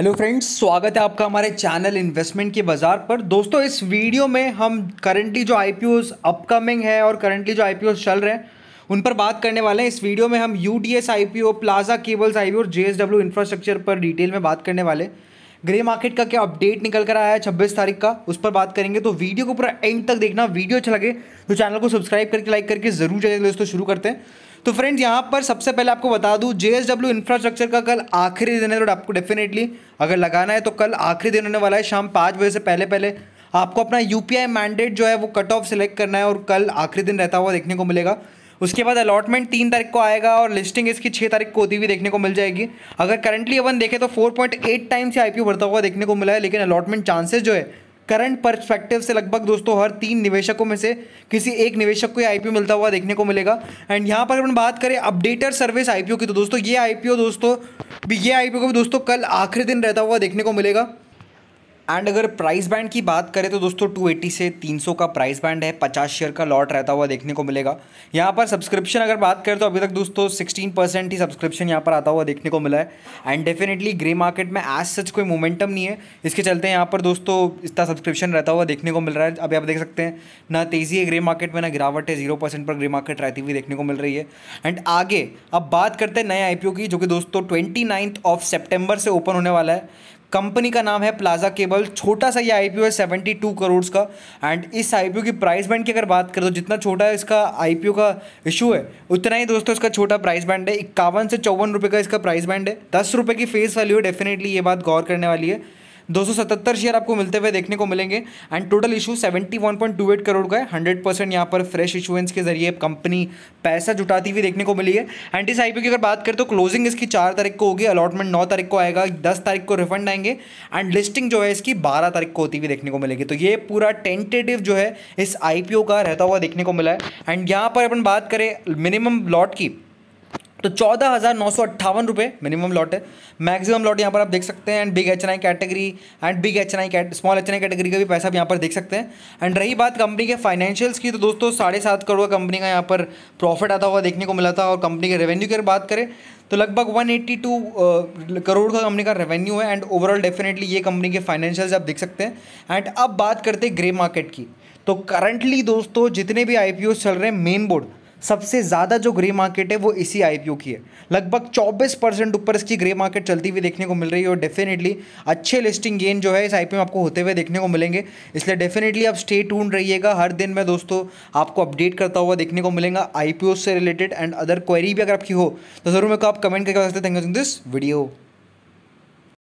hello friends स्वागत है आपका हमारे चैनल इन्वेस्टमेंट के बाज़ार पर दोस्तों इस वीडियो में हम करंटली जो आई अपकमिंग है और करंटली जो आई चल रहे हैं उन पर बात करने वाले हैं इस वीडियो में हम U D S I P O plaza cables I और जे इंफ्रास्ट्रक्चर पर डिटेल में बात करने वाले ग्रे मार्केट का क्या अपडेट निकल कर आया है छब्बीस तारीख का उस पर बात करेंगे तो वीडियो को पूरा एंड तक देखना वीडियो अच्छा लगे तो चैनल को सब्सक्राइब करके लाइक करके जरूर जाइए दोस्तों शुरू करते हैं तो फ्रेंड्स यहाँ पर सबसे पहले आपको बता दूँ जे इंफ्रास्ट्रक्चर का कल आखिरी दिन है तो आपको डेफिनेटली अगर लगाना है तो कल आखिरी दिन होने वाला है शाम पाँच बजे से पहले पहले आपको अपना यू मैंडेट जो है वो कट ऑफ सेलेक्ट करना है और कल आखिरी दिन रहता हुआ देखने को मिलेगा उसके बाद अलॉटमेंट तीन तारीख को आएगा और लिस्टिंग इसकी छः तारीख को होती हुई देखने को मिल जाएगी अगर करंटली अपन देखें तो 4.8 टाइम से आईपीओ बढ़ता हुआ देखने को मिला है लेकिन अलॉटमेंट चांसेस जो है करंट परस्पेक्टिव से लगभग दोस्तों हर तीन निवेशकों में से किसी एक निवेशक को आईपीओ मिलता हुआ देखने को मिलेगा एंड यहाँ पर अपन बात करें अपडेटर सर्विस आईपीओ की तो दोस्तों ये आईपीओ दोस्तों भी ये आईपीओ को भी दोस्तों कल आखिरी दिन रहता हुआ देखने को मिलेगा एंड अगर प्राइस बैंड की बात करें तो दोस्तों 280 से 300 का प्राइस बैंड है 50 शेयर का लॉट रहता हुआ देखने को मिलेगा यहाँ पर सब्सक्रिप्शन अगर बात करें तो अभी तक दोस्तों 16 परसेंट ही सब्सक्रिप्शन यहाँ पर आता हुआ देखने को मिला है एंड डेफिनेटली ग्रे मार्केट में एज सच कोई मोमेंटम नहीं है इसके चलते यहाँ पर दोस्तों इसका सब्सक्रिप्शन रहता हुआ देखने को मिल रहा है अभी आप देख सकते हैं ना तेज़ी है ग्रे मार्केट में ना गिरावट है जीरो पर ग्रे मार्केट रहती हुई देखने को मिल रही है एंड आगे अब बात करते हैं नए आई की जो कि दोस्तों ट्वेंटी ऑफ सेप्टेम्बर से ओपन होने वाला है कंपनी का नाम है प्लाजा केबल छोटा सा ये आईपीओ है सेवेंटी टू करोड़ का एंड इस आईपीओ की प्राइस बैंड की अगर बात करें तो जितना छोटा है इसका आईपीओ का इशू है उतना ही दोस्तों इसका छोटा प्राइस बैंड है इक्यावन से चौवन रुपये का इसका प्राइस बैंड है दस रुपये की फेस वैल्यू है डेफिनेटली ये बात गौर करने वाली है 277 शेयर आपको मिलते हुए देखने को मिलेंगे एंड टोटल इशू 71.28 करोड़ का है 100 परसेंट यहाँ पर फ्रेश इशुएंस के जरिए कंपनी पैसा जुटाती हुई देखने को मिली है एंड इस आईपीओ की अगर बात करें तो क्लोजिंग इसकी चार तारीख को होगी अलॉटमेंट नौ तारीख को आएगा दस तारीख को रिफंड आएंगे एंड लिस्टिंग जो है इसकी बारह तारीख को होती हुई देखने को मिलेगी तो ये पूरा टेंटेटिव जो है इस आई का रहता हुआ देखने को मिला है एंड यहाँ पर अपन बात करें मिनिमम लॉट की तो चौदह हज़ार नौ सौ अट्ठावन रुपये मिनिमम लॉट है मैक्सिमम लॉट यहाँ पर आप देख सकते हैं and big H N I category and big H N I small H N I category का भी पैसा आप यहाँ पर देख सकते हैं एंड रही बात कंपनी के फाइनेंशियल्स की तो दोस्तों साढ़े सात करोड़ कंपनी का यहाँ पर प्रॉफिट आता हुआ देखने को मिला था और कंपनी के रेवेन्यू की अगर बात करें तो लगभग टू करोड़ का कंपनी का रेवेन्यू है एंड ओवरऑल डेफिनेटली ये कंपनी के फाइनेंशियल्स आप देख सकते हैं एंड अब बात करते हैं ग्रे मार्केट की तो करंटली दोस्तों जितने भी आई चल रहे हैं मेन बोर्ड सबसे ज़्यादा जो ग्रे मार्केट है वो इसी आई की है लगभग 24 परसेंट ऊपर इसकी ग्रे मार्केट चलती हुई देखने को मिल रही है और डेफिनेटली अच्छे लिस्टिंग गेन जो है इस आई में आपको होते हुए देखने को मिलेंगे इसलिए डेफिनेटली आप स्टे टून रहिएगा हर दिन मैं दोस्तों आपको अपडेट करता हुआ देखने को मिलेगा आई से रिलेटेड एंड अदर क्वेरी भी अगर आपकी हो तो ज़रूर मेरे को आप कमेंट करके सकते थैंक यू दिस वीडियो